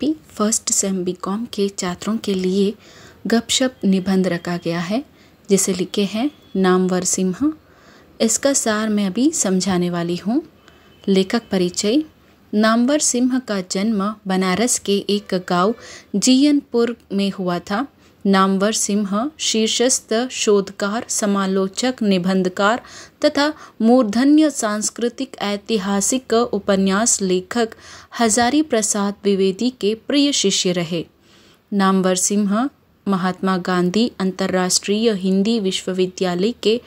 P first sem com के छात्रों के लिए गपशप निबंध रखा गया है जिसे लिखे हैं नामवर सिम्हा इसका सार मैं अभी समझाने वाली हूँ लेखक परिचय नामवर सिंह का जन्म बनारस के एक गांव जीयनपुर में हुआ था नामवर सिंह शीर्षस्थ शोधकार समालोचक निबंधकार तथा मूर्धन्य सांस्कृतिक ऐतिहासिक उपन्यास लेखक हजारी प्रसाद द्विवेदी के प्रिय शिष्य रहे नामवर सिंह महात्मा गांधी अंतर्राष्ट्रीय हिंदी विश्वविद्यालय के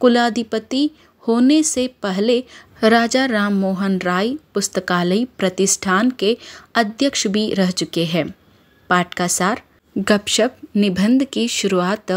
कुलाधिपति होने से पहले राजा राम मोहन राय पुस्तकालय प्रतिष्ठान के अध्यक्ष भी रह चुके हैं पाठ का सार गपशप निबंध की शुरुआत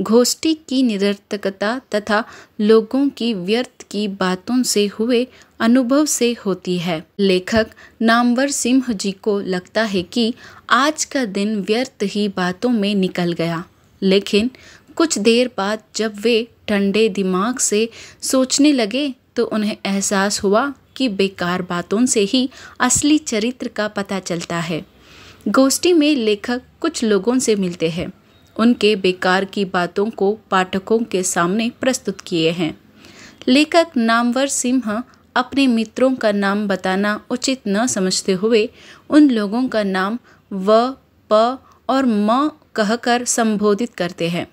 घोष्टी की निरर्थकता तथा लोगों की व्यर्थ की बातों से हुए अनुभव से होती है लेखक नामवर सिंह जी को लगता है कि आज का दिन व्यर्थ ही बातों में निकल गया लेकिन कुछ देर बाद जब वे ठंडे दिमाग से सोचने लगे तो उन्हें एहसास हुआ कि बेकार बातों से ही असली चरित्र का पता चलता है गोष्ठी में लेखक कुछ लोगों से मिलते हैं उनके बेकार की बातों को पाठकों के सामने प्रस्तुत किए हैं लेखक नामवर सिंह अपने मित्रों का नाम बताना उचित न समझते हुए उन लोगों का नाम व प और म कहकर संबोधित करते हैं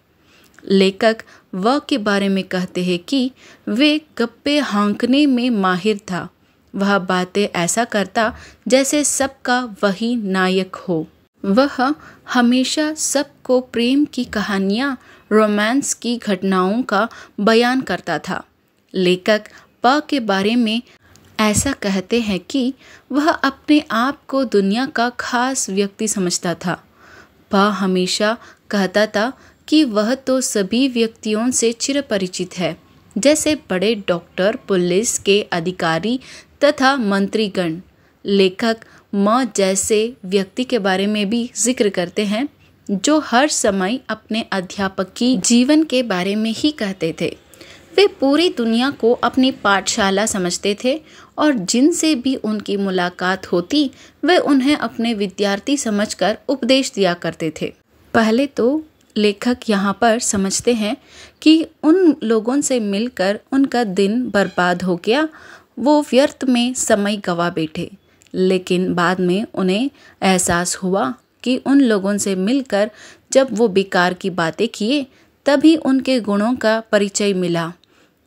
लेखक व के बारे में कहते हैं कि वे गप्पे हाँकने में माहिर था वह बातें ऐसा करता जैसे सबका वही नायक हो वह हमेशा सबको प्रेम की कहानियाँ रोमांस की घटनाओं का बयान करता था लेखक प के बारे में ऐसा कहते हैं कि वह अपने आप को दुनिया का खास व्यक्ति समझता था प हमेशा कहता था कि वह तो सभी व्यक्तियों से चिरपरिचित है जैसे बड़े डॉक्टर पुलिस के अधिकारी तथा मंत्रीगण लेखक म जैसे व्यक्ति के बारे में भी जिक्र करते हैं जो हर समय अपने अध्यापक की जीवन के बारे में ही कहते थे वे पूरी दुनिया को अपनी पाठशाला समझते थे और जिनसे भी उनकी मुलाकात होती वे उन्हें अपने विद्यार्थी समझकर उपदेश दिया करते थे पहले तो लेखक यहाँ पर समझते हैं कि उन लोगों से मिलकर उनका दिन बर्बाद हो गया वो व्यर्थ में समय गवा बैठे लेकिन बाद में उन्हें एहसास हुआ कि उन लोगों से मिलकर जब वो बेकार की बातें किए तभी उनके गुणों का परिचय मिला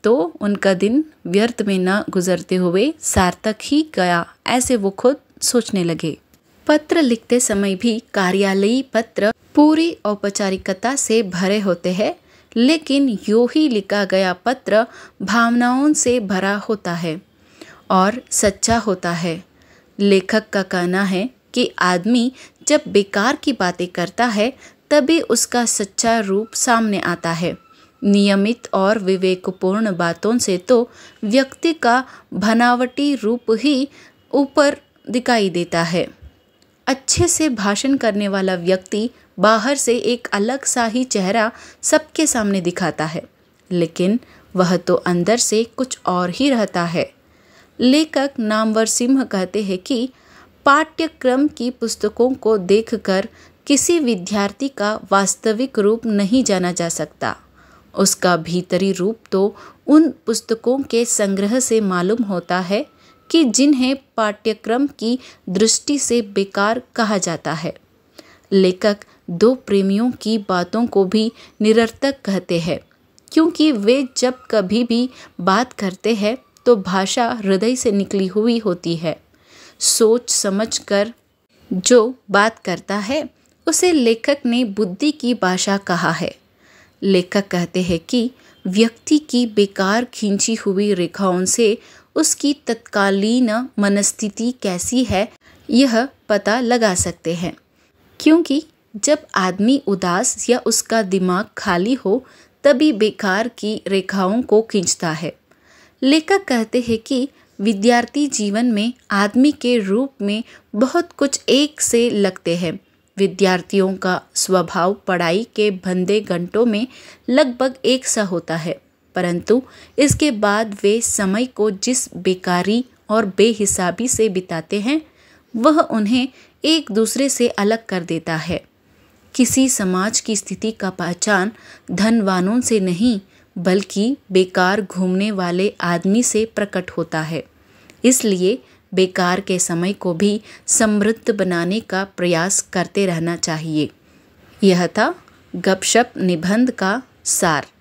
तो उनका दिन व्यर्थ में न गुजरते हुए सार्थक ही गया ऐसे वो खुद सोचने लगे पत्र लिखते समय भी कार्यालयी पत्र पूरी औपचारिकता से भरे होते हैं लेकिन यो ही लिखा गया पत्र भावनाओं से भरा होता है और सच्चा होता है लेखक का कहना है कि आदमी जब बेकार की बातें करता है तभी उसका सच्चा रूप सामने आता है नियमित और विवेकपूर्ण बातों से तो व्यक्ति का बनावटी रूप ही ऊपर दिखाई देता है अच्छे से भाषण करने वाला व्यक्ति बाहर से एक अलग सा ही चेहरा सबके सामने दिखाता है लेकिन वह तो अंदर से कुछ और ही रहता है लेखक नामवर सिंह कहते हैं कि पाठ्यक्रम की पुस्तकों को देखकर किसी विद्यार्थी का वास्तविक रूप नहीं जाना जा सकता उसका भीतरी रूप तो उन पुस्तकों के संग्रह से मालूम होता है कि जिन्हें पाठ्यक्रम की दृष्टि से बेकार कहा जाता है लेखक दो प्रेमियों की बातों को भी निरर्थक कहते हैं क्योंकि वे जब कभी भी बात करते हैं तो भाषा हृदय से निकली हुई होती है सोच समझ कर जो बात करता है उसे लेखक ने बुद्धि की भाषा कहा है लेखक कहते हैं कि व्यक्ति की बेकार खींची हुई रेखाओं से उसकी तत्कालीन मनस्थिति कैसी है यह पता लगा सकते हैं क्योंकि जब आदमी उदास या उसका दिमाग खाली हो तभी बेकार की रेखाओं को खींचता है लेखक कहते हैं कि विद्यार्थी जीवन में आदमी के रूप में बहुत कुछ एक से लगते हैं विद्यार्थियों का स्वभाव पढ़ाई के बंदे घंटों में लगभग एक सा होता है परंतु इसके बाद वे समय को जिस बेकारी और बेहिसाबी से बिताते हैं वह उन्हें एक दूसरे से अलग कर देता है किसी समाज की स्थिति का पहचान धनवानों से नहीं बल्कि बेकार घूमने वाले आदमी से प्रकट होता है इसलिए बेकार के समय को भी समृद्ध बनाने का प्रयास करते रहना चाहिए यह था गपशप निबंध का सार